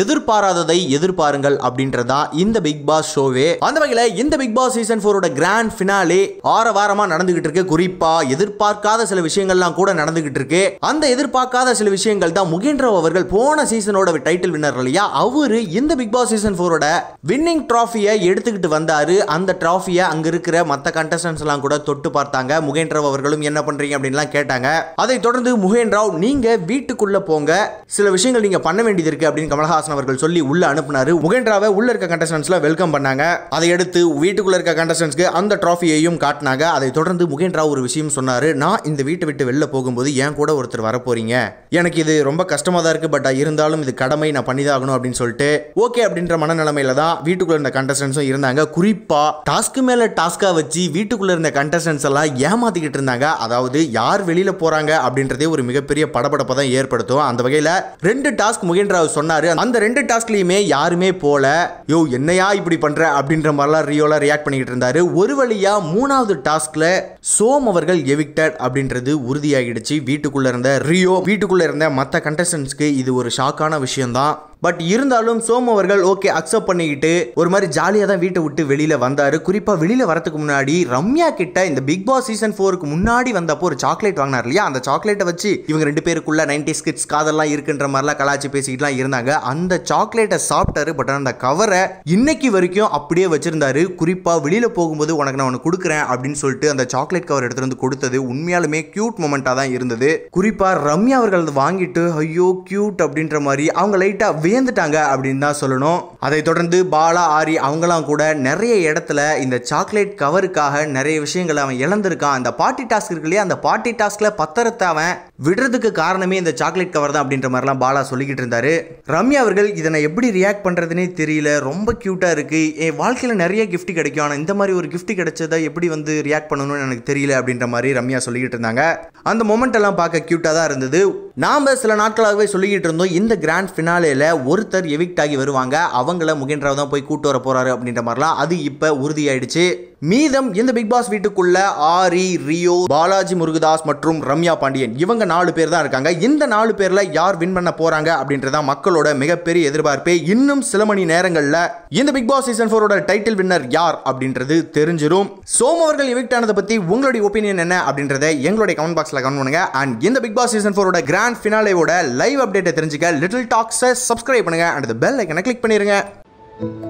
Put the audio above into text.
எதிர்பாராததை எதிர்பாருங்கள் அப்படின்றதா இந்த பிக் பாஸ் ஷோவே அந்த வகையில இந்த பிக் பாஸ் சீசன் ஃபோரோட கிராண்ட் ஃபினாலே ஆற வாரமா நடந்துகிட்டு இருக்கு குறிப்பா எதிர்பார்க்காத சில விஷயங்கள்லாம் கூட நடந்துகிட்டு இருக்கு அந்த எதிர்பார்க்காத சில விஷயங்கள் தான் முகேந்திரவ் அவர்கள் போன சீசனோட டைட்டில் வின்னர் இல்லையா அவரு இந்த பிக் பாஸ் சீசன் ஃபோரோட வின்னிங் ட்ராஃபியை எடுத்துக்கிட்டு வந்தாரு அந்த ட்ராஃபியை அங்க இருக்கிற மற்ற கண்டஸ்டன்ஸ் எல்லாம் கூட தொட்டு பார்த்தாங்க முகேந்திரவ் அவர்களும் என்ன பண்றீங்க அப்படின்லாம் கேட்டாங்க அதை தொடர்ந்து முகேந்திராவ் நீங்க வீட்டுக்குள்ள போங்க சில விஷயங்கள் நீங்க பண்ண வேண்டியது இருக்கு அப்படின்னு கமலஹா கமல்ஹாசன் அவர்கள் சொல்லி உள்ள அனுப்புனாரு முகேந்திராவை உள்ள இருக்க கண்டஸ்டன்ஸ்ல வெல்கம் பண்ணாங்க அதை எடுத்து வீட்டுக்குள்ள இருக்க கண்டஸ்டன்ஸ்க்கு அந்த டிராஃபியையும் காட்டினாங்க அதை தொடர்ந்து முகேந்திரா ஒரு விஷயம் சொன்னாரு நான் இந்த வீட்டை விட்டு வெளில போகும்போது ஏன் கூட ஒருத்தர் வரப்போறீங்க எனக்கு இது ரொம்ப கஷ்டமா தான் இருக்கு பட் இருந்தாலும் இது கடமை நான் பண்ணிதான் ஆகணும் அப்படின்னு சொல்லிட்டு ஓகே அப்படின்ற மனநிலைமையில தான் வீட்டுக்குள்ள இருந்த கண்டஸ்டன்ஸும் இருந்தாங்க குறிப்பா டாஸ்க் மேல டாஸ்கா வச்சு வீட்டுக்குள்ள இருந்த கண்டஸ்டன்ஸ் எல்லாம் ஏமாத்திக்கிட்டு இருந்தாங்க அதாவது யார் வெளியில போறாங்க அப்படின்றதே ஒரு மிகப்பெரிய படபடப்பை தான் ஏற்படுத்தும் அந்த வகையில ரெண்டு டாஸ்க் முகேந்திரா சொன்னாரு அந்த அந்த ரெண்டு டாஸ்க்லையுமே யாருமே போல யோ என்னையா இப்படி பண்ற அப்படின்ற மாதிரிலாம் ரியோல ரியாக்ட் பண்ணிக்கிட்டு இருந்தாரு ஒரு வழியா மூணாவது டாஸ்க்ல சோம் அவர்கள் எவிக்டட் அப்படின்றது உறுதியாகிடுச்சு வீட்டுக்குள்ள இருந்த ரியோ வீட்டுக்குள்ள இருந்த மற்ற கண்டஸ்டன்ஸ்க்கு இது ஒரு ஷாக்கான விஷயம் தான் பட் இருந்தாலும் சோம் அவர்கள் ஓகே அக்செப்ட் பண்ணிக்கிட்டு ஒரு மாதிரி ஜாலியாக தான் வீட்டை விட்டு வெளியில் வந்தார் குறிப்பாக வெளியில் வரதுக்கு முன்னாடி ரம்யா கிட்ட இந்த பிக் பாஸ் சீசன் ஃபோருக்கு முன்னாடி வந்தப்போ ஒரு சாக்லேட் வாங்கினார் இல்லையா அந்த சாக்லேட்டை வச்சு இவங்க ரெண்டு பேருக்குள்ள நைன்டி ஸ்கிட்ஸ் காதெல்லாம் இருக்குன்ற மாதிரிலாம் கலாச்சி பேசிக்கிட்டுலாம் இருந்தாங்க அந்த சாக்லேட்டை சாப்பிட்டாரு பட் அந்த கவரை இன்னைக்கு வரைக்கும் அப்படியே வச்சிருந்தாரு குறிப்பாக வெளியில் போகும்போது உனக்கு நான் உனக்கு கொடுக்குறேன் அப்படின்னு சொல்லிட்டு அந்த சாக்லேட் கவர் எடுத்துகிட்டு வந்து கொடுத்தது உண்மையாலுமே கியூட் மூமெண்ட்டாக தான் இருந்தது குறிப்பாக ரம்யா அவர்கள் வாங்கிட்டு ஐயோ கியூட் அப்படின்ற மாதிரி அவங்க லைட்டாக வியந்துட்டாங்க அப்படின்னு தான் சொல்லணும் அதை தொடர்ந்து பாலா ஆரி அவங்களாம் கூட நிறைய இடத்துல இந்த சாக்லேட் கவருக்காக நிறைய விஷயங்களை அவன் இழந்திருக்கான் அந்த பாட்டி டாஸ்க் இருக்கு இல்லையா அந்த பாட்டி டாஸ்கில் பத்திரத்தை அவன் விடுறதுக்கு காரணமே இந்த சாக்லேட் கவர் தான் அப்படின்ற மாதிரிலாம் பாலா சொல்லிக்கிட்டு இருந்தாரு ரம்யா அவர்கள் இதனை எப்படி ரியாக்ட் பண்ணுறதுனே தெரியல ரொம்ப க்யூட்டாக இருக்குது என் வாழ்க்கையில் நிறைய கிஃப்ட் கிடைக்கும் ஆனால் இந்த மாதிரி ஒரு கிஃப்ட் கிடைச்சதை எப்படி வந்து ரியாக்ட் பண்ணணும்னு எனக்கு தெரியல அப்படின்ற மாதிரி ரம்யா சொல்லிக்கிட்டு இருந்தாங்க அந்த மொமெண்ட் எல்லாம் பார்க்க க்யூட்டாக தான் இருந்தது நாம் சில நாட்களாகவே சொல்லிக்கிட்டு இருந்தோம் இந்த கிராண்ட் ஃபினாலேயில் ஒருத்தர் எவிக்ட் ஆகி வருவாங்க அவங்கள முகேந்திராவை தான் போய் கூட்டு வர போகிறாரு அப்படின்ற மாதிரிலாம் அது இப்போ உறுதியாயிடுச்சு மீதம் இந்த பிக் பாஸ் வீட்டுக்குள்ள ஆரி ரியோ பாலாஜி முருகதாஸ் மற்றும் ரம்யா பாண்டியன் இவங்க நாலு பேர் தான் இருக்காங்க இந்த நாலு பேரில் யார் வின் பண்ண போகிறாங்க அப்படின்றத மக்களோட மிகப்பெரிய எதிர்பார்ப்பே இன்னும் சில மணி நேரங்களில் இந்த பிக் பாஸ் சீசன் ஃபோரோட டைட்டில் வின்னர் யார் அப்படின்றது தெரிஞ்சிடும் சோம் அவர்கள் எவிக்ட் ஆனதை பற்றி உங்களுடைய ஒப்பீனியன் என்ன அப்படின்றத எங்களுடைய கமெண்ட் பாக்ஸில் கமெண்ட் பண்ணுங்க அண்ட் இந்த பிக் பாஸ் சீசன் ஃபோரோட கிராண்ட் ஃபினாலேவோட லைவ் அப்டேட்டை தெரிஞ்சுக்க லிட்டில் டாக்ஸை சப்ஸ்கிரைப் பண்ணுங்க அண்ட் பெல் ஐக்கனை கிளிக் பண்ணிடுங்க